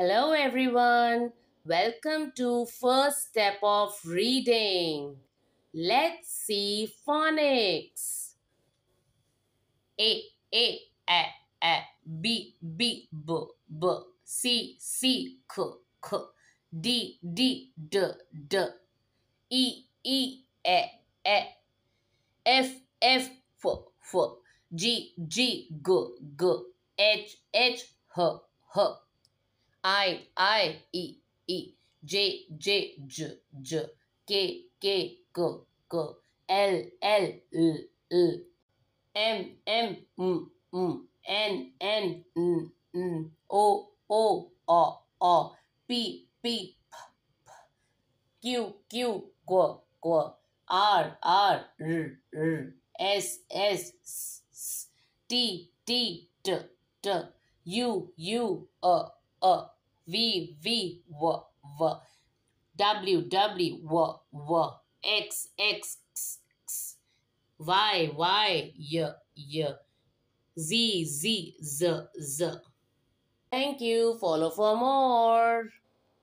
Hello everyone. Welcome to first step of reading. Let's see phonics. A A A A B B B B C C K K D D D D E E E E F F F F G G G G H H H H I, I, E, E, J, J, J, J, K, K, K, K, L, L, L, L, M, M, M, M, N, N, N, N, O, O, O, O, P, P, P, P, Q, Q, Q, Q, R, R, R, R, S, S, S, T, T, T, T, U, U, A, a v v v v w w w w x x x, x y y y y z z z z thank you follow for more